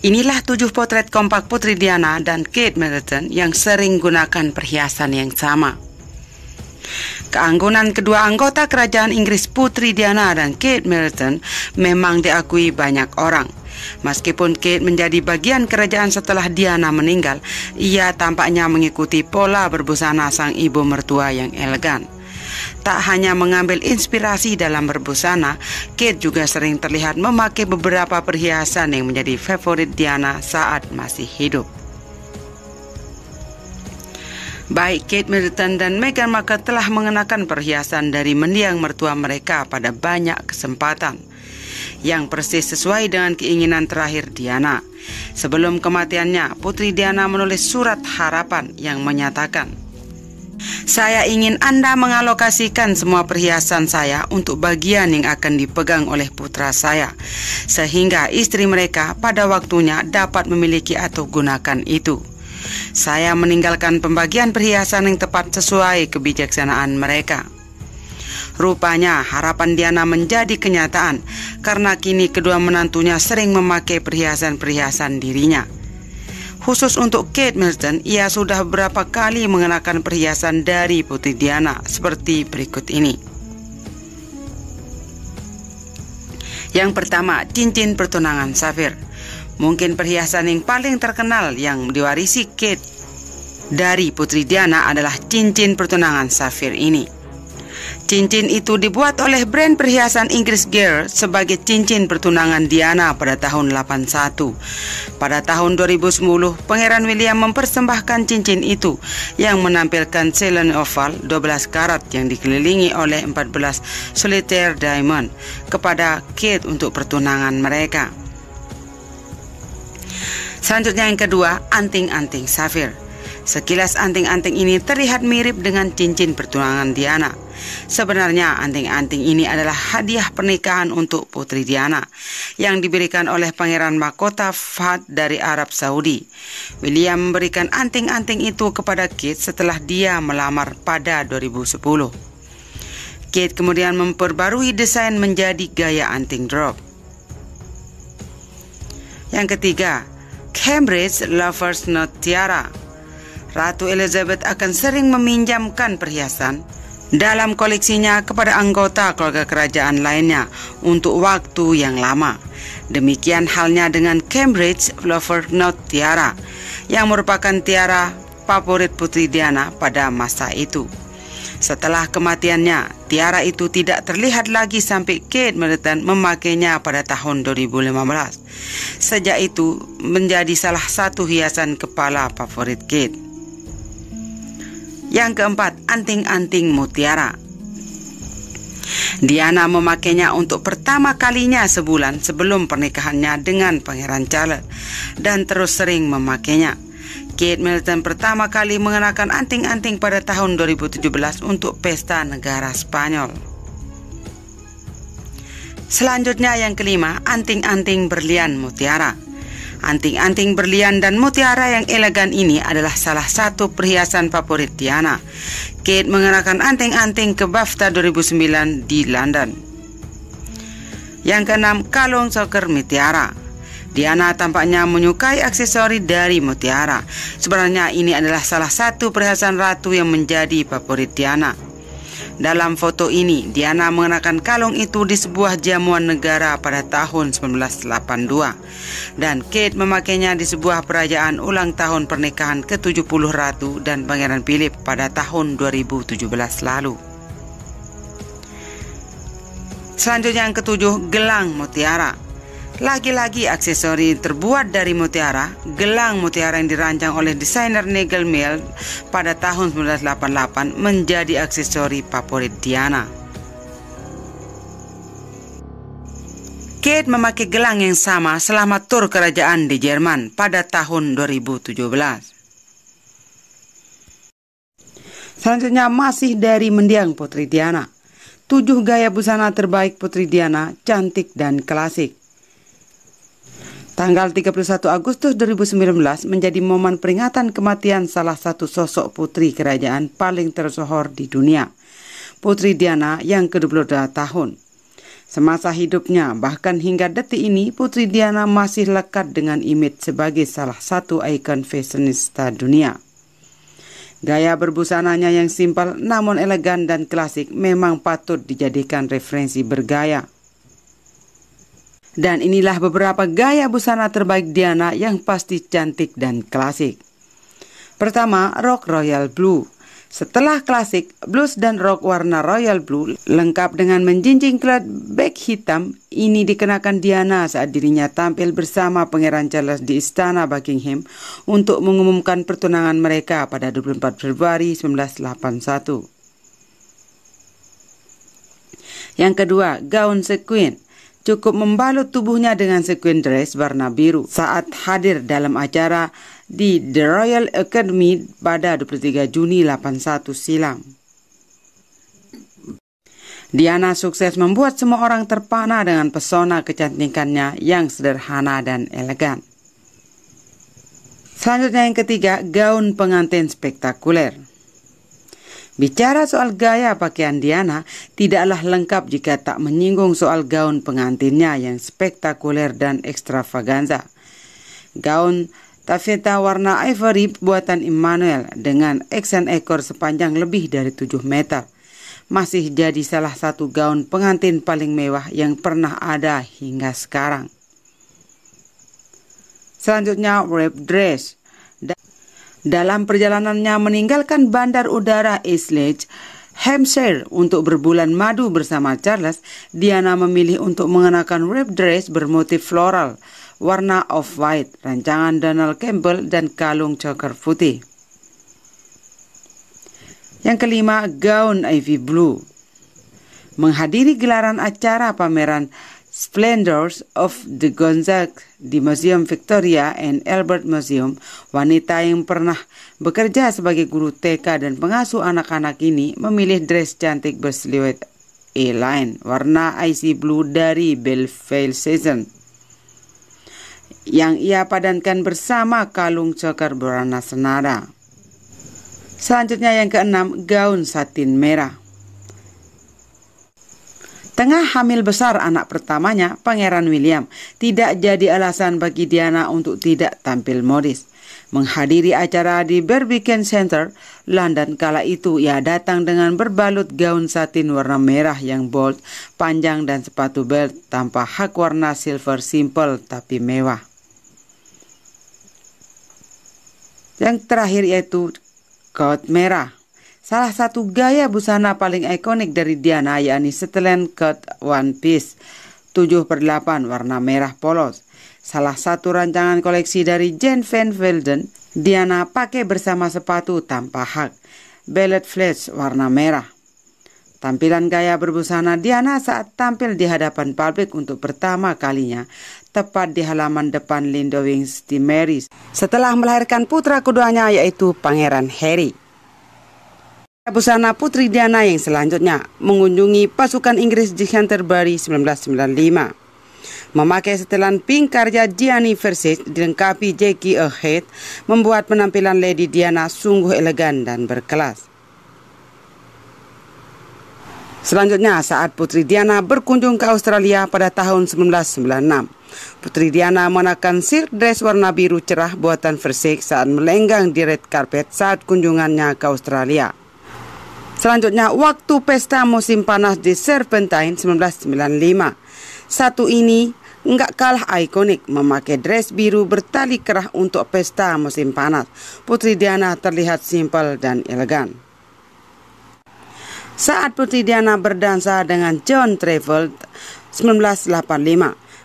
Inilah tujuh potret kompak Putri Diana dan Kate Middleton yang sering gunakan perhiasan yang sama. Keanggunan kedua anggota kerajaan Inggris Putri Diana dan Kate Middleton memang diakui banyak orang. Meskipun Kate menjadi bagian kerajaan setelah Diana meninggal, ia tampaknya mengikuti pola berbusana sang ibu mertua yang elegan. Tak hanya mengambil inspirasi dalam berbusana, Kate juga sering terlihat memakai beberapa perhiasan yang menjadi favorit Diana saat masih hidup. Baik Kate Middleton dan Meghan Markle telah mengenakan perhiasan dari mendiang mertua mereka pada banyak kesempatan yang persis sesuai dengan keinginan terakhir Diana. Sebelum kematiannya, putri Diana menulis surat harapan yang menyatakan, saya ingin Anda mengalokasikan semua perhiasan saya untuk bagian yang akan dipegang oleh putra saya, sehingga istri mereka pada waktunya dapat memiliki atau gunakan itu. Saya meninggalkan pembagian perhiasan yang tepat sesuai kebijaksanaan mereka. Rupanya harapan Diana menjadi kenyataan karena kini kedua menantunya sering memakai perhiasan-perhiasan dirinya. Khusus untuk Kate Middleton, ia sudah beberapa kali mengenakan perhiasan dari Putri Diana seperti berikut ini. Yang pertama, cincin pertunangan safir. Mungkin perhiasan yang paling terkenal yang diwarisi Kate dari Putri Diana adalah cincin pertunangan safir ini. Cincin itu dibuat oleh brand perhiasan Inggris Gear sebagai cincin pertunangan Diana pada tahun 81. Pada tahun 2010, Pangeran William mempersembahkan cincin itu yang menampilkan selen oval 12 karat yang dikelilingi oleh 14 solitaire diamond kepada Kate untuk pertunangan mereka. Selanjutnya yang kedua, anting-anting safir. Sekilas anting-anting ini terlihat mirip dengan cincin pertunangan Diana. Sebenarnya anting-anting ini adalah hadiah pernikahan untuk putri Diana yang diberikan oleh pangeran Makota Fahd dari Arab Saudi. William memberikan anting-anting itu kepada Kate setelah dia melamar pada 2010. Kate kemudian memperbarui desain menjadi gaya anting drop. Yang ketiga, Cambridge Lovers Not Tiara Ratu Elizabeth akan sering meminjamkan perhiasan dalam koleksinya kepada anggota keluarga kerajaan lainnya untuk waktu yang lama. Demikian halnya dengan Cambridge Not Tiara yang merupakan tiara favorit putri Diana pada masa itu. Setelah kematiannya, tiara itu tidak terlihat lagi sampai Kate Middleton memakainya pada tahun 2015. Sejak itu menjadi salah satu hiasan kepala favorit Kate. Yang keempat, anting-anting mutiara. Diana memakainya untuk pertama kalinya sebulan sebelum pernikahannya dengan Pangeran Charles dan terus sering memakainya. Kate Middleton pertama kali mengenakan anting-anting pada tahun 2017 untuk pesta negara Spanyol. Selanjutnya yang kelima, anting-anting berlian mutiara. Anting-anting berlian dan mutiara yang elegan ini adalah salah satu perhiasan favorit Diana. Kate mengenakan anting-anting ke BAFTA 2009 di London. Yang keenam, kalung soker mutiara. Diana tampaknya menyukai aksesori dari mutiara. Sebenarnya ini adalah salah satu perhiasan ratu yang menjadi favorit Diana. Dalam foto ini, Diana mengenakan kalung itu di sebuah jamuan negara pada tahun 1982 dan Kate memakainya di sebuah perayaan ulang tahun pernikahan ke-70 Ratu dan Pangeran Philip pada tahun 2017 lalu. Selanjutnya yang ketujuh, gelang mutiara. Lagi-lagi aksesori terbuat dari mutiara, gelang mutiara yang dirancang oleh desainer Nigel Mill pada tahun 1988 menjadi aksesori favorit Diana. Kate memakai gelang yang sama selama tur kerajaan di Jerman pada tahun 2017. Selanjutnya masih dari mendiang Putri Diana. Tujuh gaya busana terbaik Putri Diana, cantik dan klasik. Tanggal 31 Agustus 2019 menjadi momen peringatan kematian salah satu sosok putri kerajaan paling tersohor di dunia, Putri Diana yang ke-22 tahun. Semasa hidupnya, bahkan hingga detik ini, Putri Diana masih lekat dengan imit sebagai salah satu ikon fashionista dunia. Gaya berbusananya yang simpel namun elegan dan klasik memang patut dijadikan referensi bergaya. Dan inilah beberapa gaya busana terbaik Diana yang pasti cantik dan klasik. Pertama, rok royal blue. Setelah klasik, blus dan rok warna royal blue lengkap dengan menjinjing kelat back hitam ini dikenakan Diana saat dirinya tampil bersama Pangeran Charles di Istana Buckingham untuk mengumumkan pertunangan mereka pada 24 Februari 1981. Yang kedua, gaun sequin cukup membalut tubuhnya dengan sequin dress warna biru saat hadir dalam acara di The Royal Academy pada 23 Juni 81 silam. Diana sukses membuat semua orang terpana dengan pesona kecantikannya yang sederhana dan elegan. Selanjutnya yang ketiga, gaun pengantin spektakuler. Bicara soal gaya pakaian Diana, tidaklah lengkap jika tak menyinggung soal gaun pengantinnya yang spektakuler dan ekstravaganza. Gaun taffeta warna ivory buatan Immanuel dengan eksen ekor sepanjang lebih dari 7 meter masih jadi salah satu gaun pengantin paling mewah yang pernah ada hingga sekarang. Selanjutnya, wrap dress dalam perjalanannya meninggalkan bandar udara Eastleigh, Hampshire untuk berbulan madu bersama Charles, Diana memilih untuk mengenakan wrap dress bermotif floral, warna off-white, rancangan Donald Campbell, dan kalung coker putih. Yang kelima, gaun Ivy Blue. Menghadiri gelaran acara pameran Splendors of the Gonzaga di Museum Victoria and Albert Museum, wanita yang pernah bekerja sebagai guru TK dan pengasuh anak-anak ini memilih dress cantik bersiluet A-line warna icy blue dari Belleville Season yang ia padankan bersama kalung cokar berwarna senada. Selanjutnya yang keenam, gaun satin merah. Tengah hamil besar anak pertamanya, Pangeran William, tidak jadi alasan bagi Diana untuk tidak tampil modis. Menghadiri acara di Barbican Center, London kala itu ia datang dengan berbalut gaun satin warna merah yang bold, panjang dan sepatu belt tanpa hak warna silver simple tapi mewah. Yang terakhir yaitu coat merah Salah satu gaya busana paling ikonik dari Diana yakni setelan cut one piece 7 per 8 warna merah polos. Salah satu rancangan koleksi dari Jane Van Velden, Diana pakai bersama sepatu tanpa hak, ballet flats warna merah. Tampilan gaya berbusana Diana saat tampil di hadapan publik untuk pertama kalinya, tepat di halaman depan Lindowings di Marys, setelah melahirkan putra keduanya yaitu Pangeran Harry. Busana Putri Diana yang selanjutnya mengunjungi pasukan Inggris di Canterbury 1995. Memakai setelan pink karya Gianni Versace dilengkapi Jackie Ahead membuat penampilan Lady Diana sungguh elegan dan berkelas. Selanjutnya saat Putri Diana berkunjung ke Australia pada tahun 1996. Putri Diana mengenakan silk dress warna biru cerah buatan Versace saat melenggang di red carpet saat kunjungannya ke Australia. Selanjutnya, waktu pesta musim panas di Serpentine 1995. Satu ini nggak kalah ikonik memakai dress biru bertali kerah untuk pesta musim panas. Putri Diana terlihat simpel dan elegan. Saat Putri Diana berdansa dengan John Travel 1985,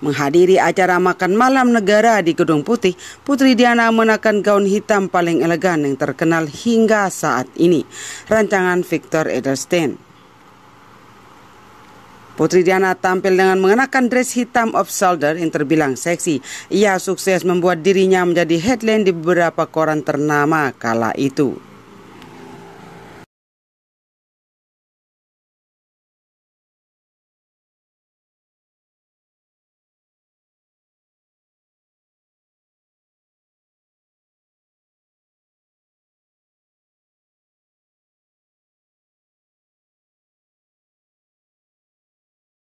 Menghadiri acara makan malam negara di Gedung Putih, Putri Diana mengenakan gaun hitam paling elegan yang terkenal hingga saat ini, rancangan Victor Edelstein. Putri Diana tampil dengan mengenakan dress hitam off shoulder yang terbilang seksi. Ia sukses membuat dirinya menjadi headline di beberapa koran ternama kala itu.